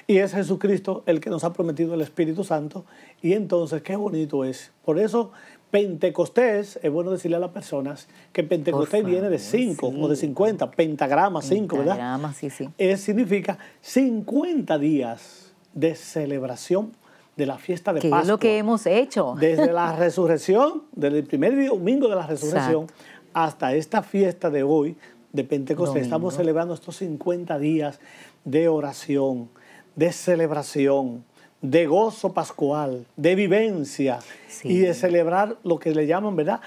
Y es Jesucristo el que nos ha prometido el Espíritu Santo. Y entonces, qué bonito es. Por eso, Pentecostés, es bueno decirle a las personas que Pentecostés viene de cinco o de 50, pentagrama 5, ¿verdad? Pentagrama, sí, sí. Es, significa 50 días de celebración de la fiesta de Pascua. es lo que hemos hecho? Desde la resurrección, desde el primer domingo de la resurrección hasta esta fiesta de hoy de Pentecostés. Estamos celebrando estos 50 días de oración, de celebración, de gozo pascual, de vivencia y de celebrar lo que le llaman, ¿verdad?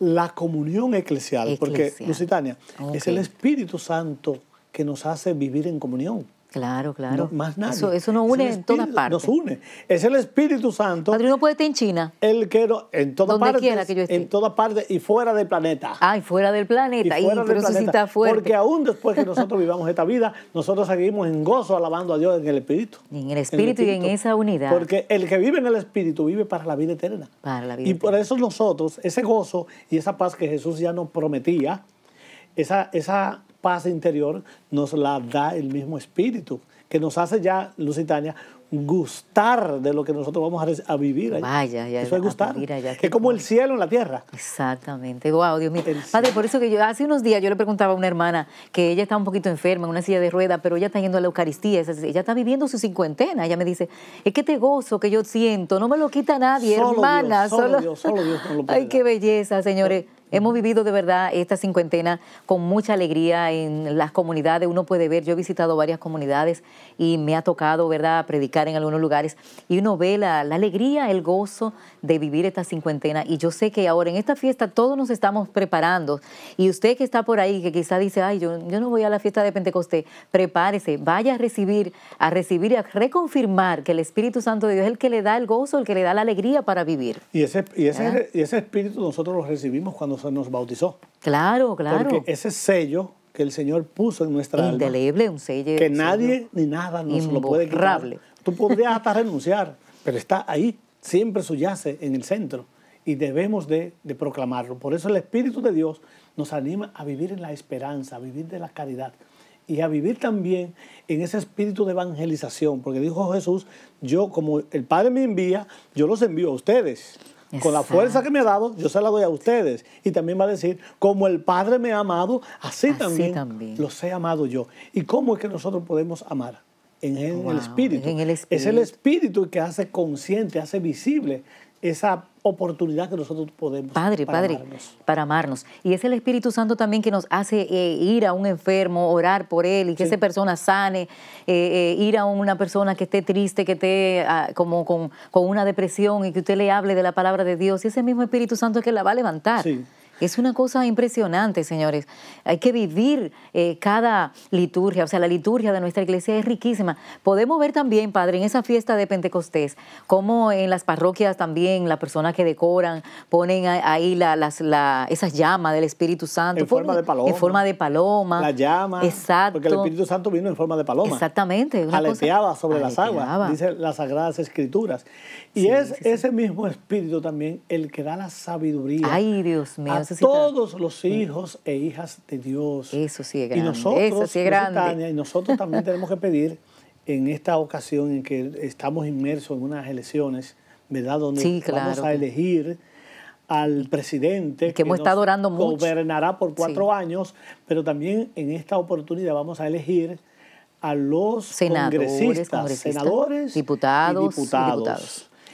La comunión eclesial, porque, Lusitania, es el Espíritu Santo que nos hace vivir en comunión. Claro, claro. más nadie. Eso, nos une en todas partes. Nos une. Es el Espíritu Santo. Padre, puede estar en China. Él que en todas partes. quiera que yo esté. En todas partes y fuera del planeta. Ah, fuera del planeta. Y, fuera del planeta. eso Porque aún después que nosotros vivamos esta vida, nosotros seguimos en gozo alabando a Dios en el Espíritu. en el Espíritu, y en esa unidad. Porque el que vive en el Espíritu vive para la vida eterna. Para la vida Y por eso nosotros, ese gozo y esa paz que Jesús ya nos prometía, esa, esa paz interior nos la da el mismo Espíritu, que nos hace ya, Lusitania, gustar de lo que nosotros vamos a, vivir. Allá. Vaya, ya. Eso es gustar. es como el cielo en la tierra. Exactamente. Wow, Dios mío. Padre, por eso que yo hace unos días yo le preguntaba a una hermana que ella está un poquito enferma, en una silla de ruedas, pero ella está yendo a la Eucaristía, ella está viviendo su cincuentena. Ella me dice, es que te gozo que yo siento, no me lo quita nadie, hermana. solo, Dios, solo Dios lo puede Ay, qué belleza, señores. Hemos vivido de verdad esta cincuentena con mucha alegría en las comunidades. Uno puede ver, yo he visitado varias comunidades y me ha tocado, ¿verdad?, predicar en algunos lugares y uno ve la, alegría, el gozo de vivir esta cincuentena y yo sé que ahora en esta fiesta todos nos estamos preparando y usted que está por ahí, que quizá dice, ay, yo, yo no voy a la fiesta de Pentecostés, prepárese, vaya a recibir, a recibir y a reconfirmar que el Espíritu Santo de Dios es el que le da el gozo, el que le da la alegría para vivir. Y ese, ese, y ese espíritu nosotros lo recibimos cuando se nos bautizó. Claro, claro. Porque ese sello que el Señor puso en nuestra Indeleble, alma. un sello. Que nadie ni nada nos lo puede quitar. Tú podrías hasta renunciar, pero está ahí, siempre yace en el centro y debemos de, de, proclamarlo. Por eso el Espíritu de Dios nos anima a vivir en la esperanza, a vivir de la caridad y a vivir también en ese espíritu de evangelización, porque dijo Jesús, yo como el Padre me envía, yo los envío a ustedes. Con la fuerza que me ha dado, yo se la doy a ustedes. Y también va a decir, como el Padre me ha amado, así, también, los he amado yo. ¿Y cómo es que nosotros podemos amar? En, el espíritu. en el espíritu. Es el espíritu que hace consciente, hace visible esa oportunidad que nosotros podemos. para amarnos. para amarnos. Y es el Espíritu Santo también que nos hace eh, ir a un enfermo, orar por él y que esa persona sane, eh, eh, ir a una persona que esté triste, que esté ah, como con, con, una depresión y que usted le hable de la palabra de Dios. Y ese mismo Espíritu Santo es que la va a levantar. Sí. Es una cosa impresionante, señores. Hay que vivir eh, cada liturgia, o sea, la liturgia de nuestra iglesia es riquísima. Podemos ver también, Padre, en esa fiesta de Pentecostés, cómo en las parroquias también las personas que decoran ponen ahí esas llamas del Espíritu Santo. En forma de paloma. En forma de paloma. La llama. Exacto. Porque el Espíritu Santo vino en forma de paloma. Exactamente. Aleteaba sobre las aguas, dice las Sagradas Escrituras. Y es ese mismo Espíritu también el que da la sabiduría. Ay, Dios mío. Todos los hijos e hijas de Dios. Eso sí es grande. Y nosotros, y nosotros también tenemos que pedir en esta ocasión en que estamos inmersos en unas elecciones, ¿verdad? Donde sí, claro. vamos a elegir al presidente que, hemos gobernará por cuatro años, pero también en esta oportunidad vamos a elegir a los senadores, congresistas, senadores, Y diputados.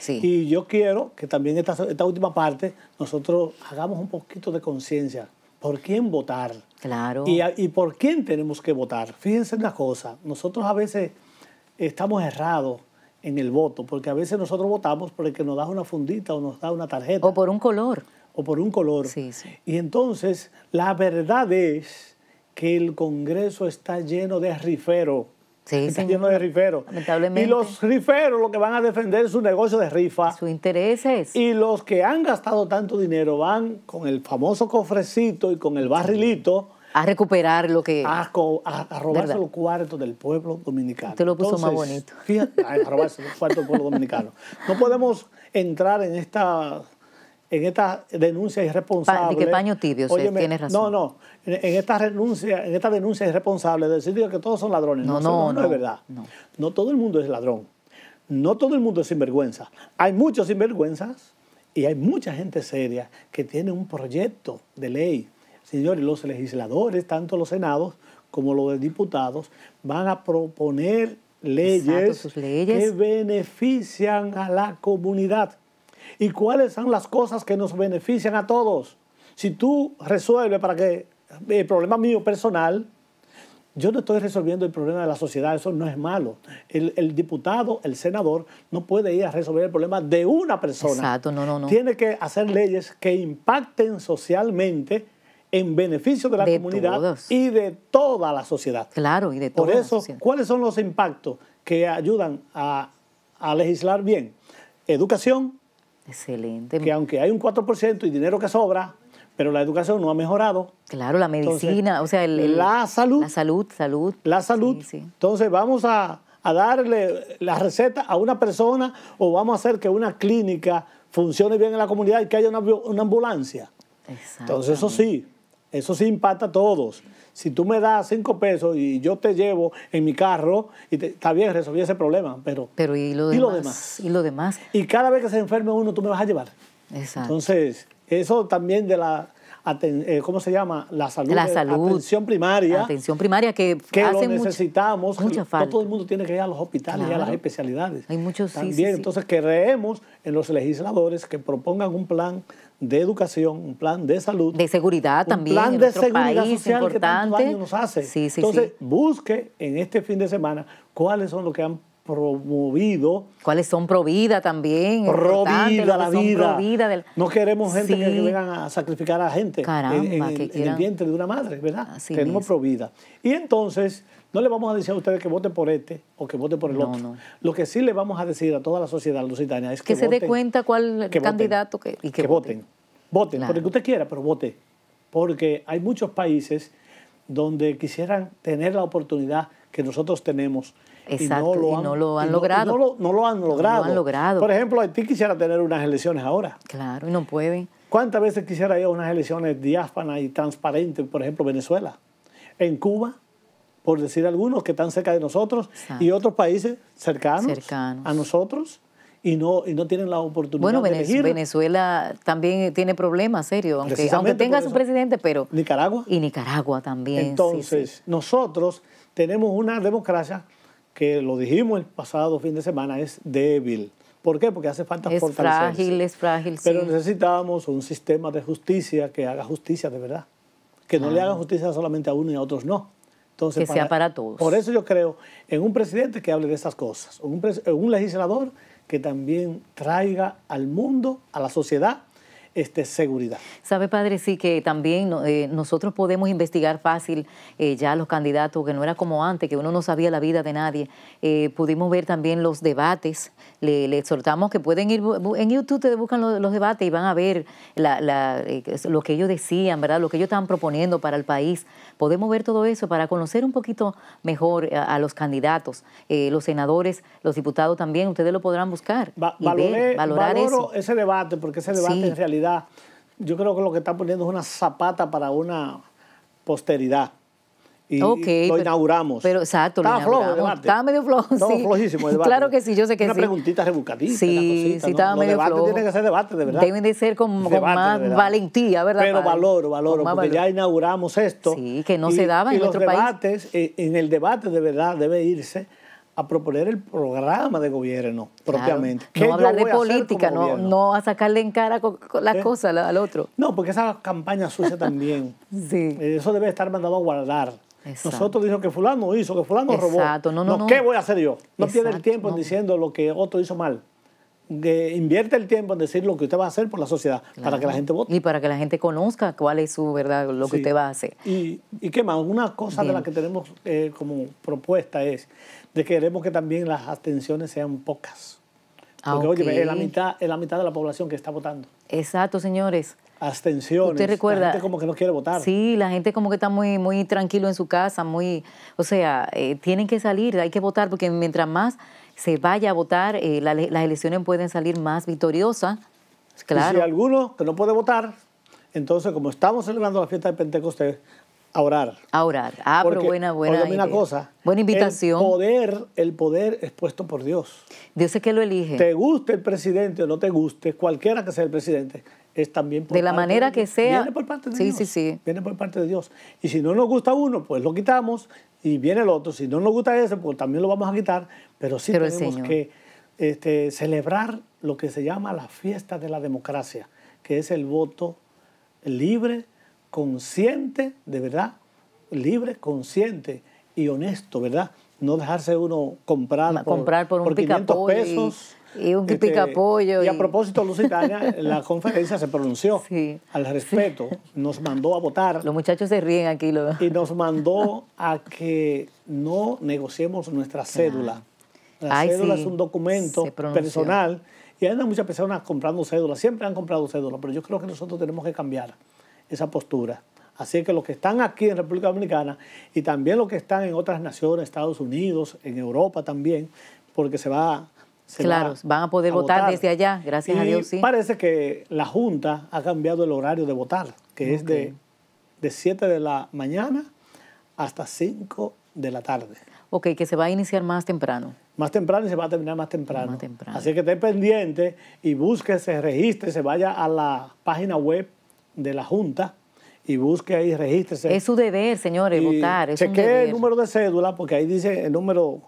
Y yo quiero que también esta, esta última parte nosotros hagamos un poquito de conciencia. ¿Por quién votar? Claro. Y, por quién tenemos que votar? Fíjense en una cosa, nosotros a veces estamos errados en el voto, porque a veces nosotros votamos por el que nos da una fundita o nos da una tarjeta. O por un color. O por un color. Sí, sí. Y entonces la verdad es que el Congreso está lleno de riferos están llenos de riferos. Y los riferos lo que van a defender es su negocio de rifa. Sus intereses. Y los que han gastado tanto dinero van con el famoso cofrecito y con el barrilito. A recuperar lo que. A, robarse los cuartos del pueblo dominicano. Te lo puso más bonito. a robarse los cuartos del pueblo dominicano. No podemos entrar en esta en esta denuncia irresponsable. Pa, paño tibio, No, no, en esta renuncia, en esta denuncia irresponsable de decir que todos son ladrones. No, no, no, es verdad. No. todo el mundo es ladrón. No todo el mundo es sinvergüenza. Hay muchos sinvergüenzas y hay mucha gente seria que tiene un proyecto de ley. Señores, los legisladores, tanto los senados como los diputados, van a proponer leyes. que benefician a la comunidad y cuáles son las cosas que nos benefician a todos. Si tú resuelves para que el eh, problema mío personal, yo no estoy resolviendo el problema de la sociedad, eso no es malo. El, diputado, el senador, no puede ir a resolver el problema de una persona. Exacto, no, no, no. Tiene que hacer leyes que impacten socialmente en beneficio de la comunidad y de toda la sociedad. Claro, y de toda Por eso, ¿cuáles son los impactos que ayudan a legislar bien? Educación, Excelente. Que aunque hay un 4% y dinero que sobra, pero la educación no ha mejorado. Claro, la medicina, o sea, la salud. La salud, salud. La salud. Entonces vamos a, darle la receta a una persona o vamos a hacer que una clínica funcione bien en la comunidad y que haya una, ambulancia? ambulancia. Entonces eso sí, eso sí impacta a todos si tú me das cinco pesos y yo te llevo en mi carro, y está bien, resolví ese problema, pero... Pero ¿y lo demás? ¿Y lo demás? Y cada vez que se enferme uno, tú me vas a llevar. Exacto. Entonces, eso también de la eh, ¿cómo se llama? La salud. La eh, Atención primaria. Atención primaria que, lo necesitamos. Mucha, todo el mundo tiene que ir a los hospitales y a las especialidades. Hay muchos También, sí, entonces creemos en los legisladores que propongan un plan de educación, un plan de salud. De seguridad también. Un plan de seguridad social que tanto nos hace. Sí, entonces, busque en este fin de semana cuáles son los que han promovido. ¿Cuáles son provida también? Provida la vida. No queremos gente que vengan a sacrificar a gente en, el vientre de una madre, ¿verdad? Así Queremos provida. Y entonces, no le vamos a decir a ustedes que voten por este o que voten por el otro. No. Lo que sí le vamos a decir a toda la sociedad lusitana es que, que se dé cuenta cuál candidato que, y que, voten. Voten, porque usted quiera, pero vote. Porque hay muchos países donde quisieran tener la oportunidad que nosotros tenemos Exacto, y no lo han, logrado. No, lo, han logrado. logrado. Por ejemplo, Haití quisiera tener unas elecciones ahora. Claro, y no pueden. ¿Cuántas veces quisiera ir unas elecciones diáfanas y transparentes, por ejemplo, Venezuela? En Cuba, por decir algunos que están cerca de nosotros, y otros países cercanos, a nosotros y no, y no tienen la oportunidad bueno, de elegir. Venezuela también tiene problemas serios, aunque, aunque tenga su presidente, pero... Nicaragua. Y Nicaragua también. Entonces, nosotros tenemos una democracia que lo dijimos el pasado fin de semana, es débil. ¿Por qué? Porque hace falta es frágil, es frágil. Pero necesitamos un sistema de justicia que haga justicia de verdad. Que no le haga justicia solamente a uno y a otros no. Entonces, que sea para todos. Por eso yo creo en un presidente que hable de esas cosas, un, un legislador que también traiga al mundo, a la sociedad, este, seguridad. Sabe, padre, sí que también eh, nosotros podemos investigar fácil eh, ya los candidatos, que no era como antes, que uno no sabía la vida de nadie. Eh, pudimos ver también los debates le, exhortamos que pueden ir, en YouTube ustedes buscan los, debates y van a ver la, la, eh, lo que ellos decían, ¿verdad? Lo que ellos estaban proponiendo para el país. Podemos ver todo eso para conocer un poquito mejor a, los candidatos, eh, los senadores, los diputados también, ustedes lo podrán buscar. valorar ese debate, porque ese debate en realidad yo creo que lo que está poniendo es una zapata para una posteridad y lo inauguramos. Pero exacto, estaba lo inauguramos. flojo Estaba medio flojo, estaba sí. flojísimo el debate. Claro que sí, yo sé que sí. Una preguntita rebuscadita. Sí, sí, estaba medio flojo. Los que ser debate, de verdad. Deben de ser con, más valentía, ¿verdad? Pero valoro, valoro, porque valor. ya inauguramos esto. Sí, que no se daba en y los debates, eh, En el debate, de verdad, debe irse a proponer el programa de gobierno propiamente. No hablar de política, no, a sacarle en cara las cosa ¿Eh? cosas al otro. No, porque esa campaña sucia también. sí. Eso debe estar mandado a guardar. Nosotros dijimos que fulano hizo, que fulano robó. no, no, ¿Qué voy a hacer yo? No pierda el tiempo en diciendo lo que otro hizo mal. invierte el tiempo en decir lo que usted va a hacer por la sociedad para que la gente vote. Y para que la gente conozca cuál es su verdad, lo que usted va a hacer. Y, y qué más, una cosa de la que tenemos eh, como propuesta es de que queremos que también las atenciones sean pocas. Ah, Porque, oye, la, mitad, es la mitad de la población que está votando. Exacto, señores abstenciones. Usted recuerda. La gente como que no quiere votar. Sí, la gente como que está muy, muy tranquilo en su casa, muy. O sea, eh, tienen que salir, hay que votar, porque mientras más se vaya a votar, eh, las elecciones pueden salir más victoriosas. Claro. Y si alguno que no puede votar, entonces, como estamos celebrando la fiesta de Pentecostés, a orar. A orar. Ah, pero buena, buena. una cosa. Buena invitación. El poder, el poder es puesto por Dios. Dios es que lo elige. Te guste el presidente o no te guste, cualquiera que sea el presidente, es también por de la manera que sea. Viene por parte de sí, Dios. Sí, sí. Viene por parte de Dios. Y si no nos gusta uno, pues lo quitamos y viene el otro. Si no nos gusta ese, pues también lo vamos a quitar. Pero sí tenemos que este, celebrar lo que se llama la fiesta de la democracia, que es el voto libre, consciente, de verdad, libre, consciente y honesto, ¿verdad? No dejarse uno comprar, comprar por, por 500 pesos y un picapollo. Este, y, a propósito, propósito, Lusitania, la conferencia se pronunció al respecto, nos mandó a votar. Los muchachos se ríen aquí. Lo... Y nos mandó a que no negociemos nuestra cédula. La cédula es un documento personal y hay muchas personas comprando cédulas, siempre han comprado cédulas, pero yo creo que nosotros tenemos que cambiar esa postura. Así que los que están aquí en República Dominicana y también los que están en otras naciones, Estados Unidos, en Europa también, porque se va claro, van a poder votar, desde allá, gracias a Dios. Sí. Parece que la Junta ha cambiado el horario de votar, que es de, de 7 de la mañana hasta 5 de la tarde. Ok, que se va a iniciar más temprano. Más temprano y se va a terminar más temprano. Más temprano. Así que esté pendiente y busque, se registre, se vaya a la página web de la Junta y busque ahí, regístrese. Es su deber, señores, votar. Es un deber. el número de cédula, porque ahí dice el número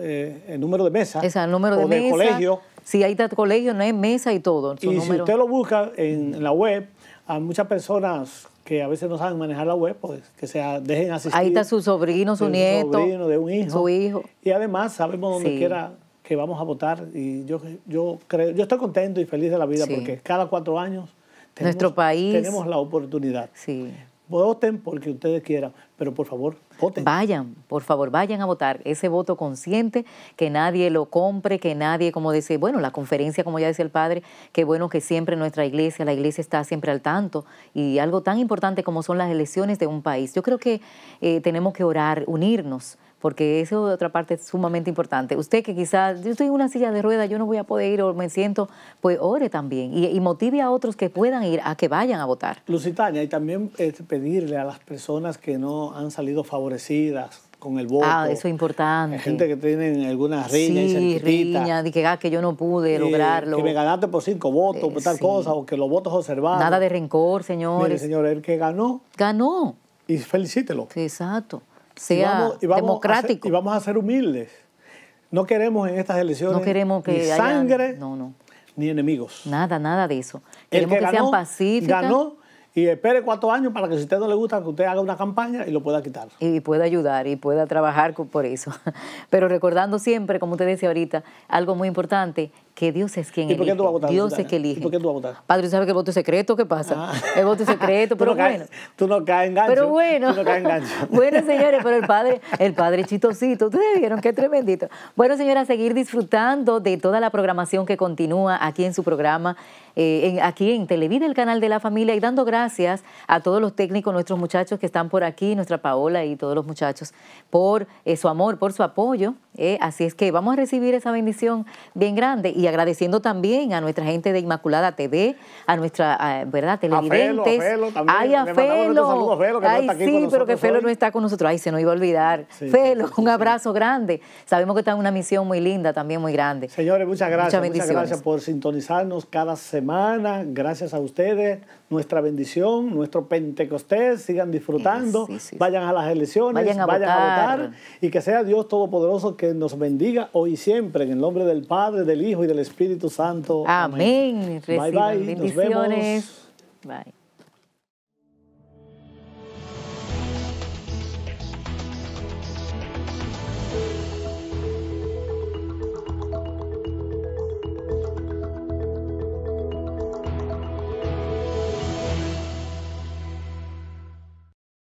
eh, el número de mesa. Es el de colegio. Si hay está colegio, no hay mesa y todo. Y si usted lo busca en, la web, hay muchas personas que a veces no saben manejar la web, pues que se dejen asistir. Ahí está su sobrino, su nieto. Su de un hijo. hijo. Y además sabemos donde quiera que vamos a votar y yo, yo creo, yo estoy contento y feliz de la vida porque cada cuatro años tenemos, nuestro país tenemos la oportunidad. Sí voten porque ustedes quieran, pero por favor, voten. Vayan, por favor, vayan a votar. Ese voto consciente, que nadie lo compre, que nadie, como dice, bueno, la conferencia, como ya dice el padre, que bueno que siempre nuestra iglesia, la iglesia está siempre al tanto y algo tan importante como son las elecciones de un país. Yo creo que eh, tenemos que orar, unirnos porque eso de otra parte es sumamente importante. Usted que quizás, yo estoy en una silla de ruedas, yo no voy a poder ir o me siento, pues ore también y, motive a otros que puedan ir a que vayan a votar. Lusitania, y también este, pedirle a las personas que no han salido favorecidas con el voto. Ah, eso es importante. gente que tiene algunas riñas que, que yo no pude eh, lograrlo. Que me ganaste por cinco votos, por tal eh, cosa, o que los votos observados. Nada de rencor, señores. Mire, señor, el que ganó. Ganó. Y felicítelo. exacto sea democrático. y vamos a ser humildes. No queremos en estas elecciones queremos que ni sangre ni enemigos. Nada, nada de eso. Queremos que, sean pacíficas. Ganó y espere cuatro años para que si a usted no le gusta, que usted haga una campaña y lo pueda quitar. Y pueda ayudar y pueda trabajar por eso. Pero recordando siempre, como usted decía ahorita, algo muy importante, que Dios es quien ¿Y por qué Tú vas a votar, Dios es quien elige. ¿Y por qué tú vas a votar? Padre, ¿sabes que el voto es secreto? ¿Qué pasa? Ah. El voto es secreto, pero bueno. tú no caes en gancho. Pero bueno. Tú no caes en gancho. bueno, señores, pero el padre, el padre chitosito, ustedes vieron qué tremendito. Bueno, señora, seguir disfrutando de toda la programación que continúa aquí en su programa, eh, aquí en Televida, el canal de la familia, y dando gracias a todos los técnicos, nuestros muchachos que están por aquí, nuestra Paola y todos los muchachos, por eh, su amor, por su apoyo. Eh, así es que vamos a recibir esa bendición bien grande y agradeciendo también a nuestra gente de Inmaculada TV, a nuestra, ¿verdad? Televidentes. A a Felo también. Ay, a sí, pero que Felo no está con nosotros. Ay, se nos iba a olvidar. Felo, un abrazo grande. Sabemos que está en una misión muy linda, también muy grande. Señores, muchas gracias. Muchas, muchas gracias por sintonizarnos cada semana. Gracias a ustedes nuestra bendición, nuestro Pentecostés, sigan disfrutando, vayan a las elecciones, vayan, a, votar. y que sea Dios Todopoderoso que nos bendiga hoy y siempre, en el nombre del Padre, del Hijo y del Espíritu Santo. Amén. Bye bye, nos vemos. Bye.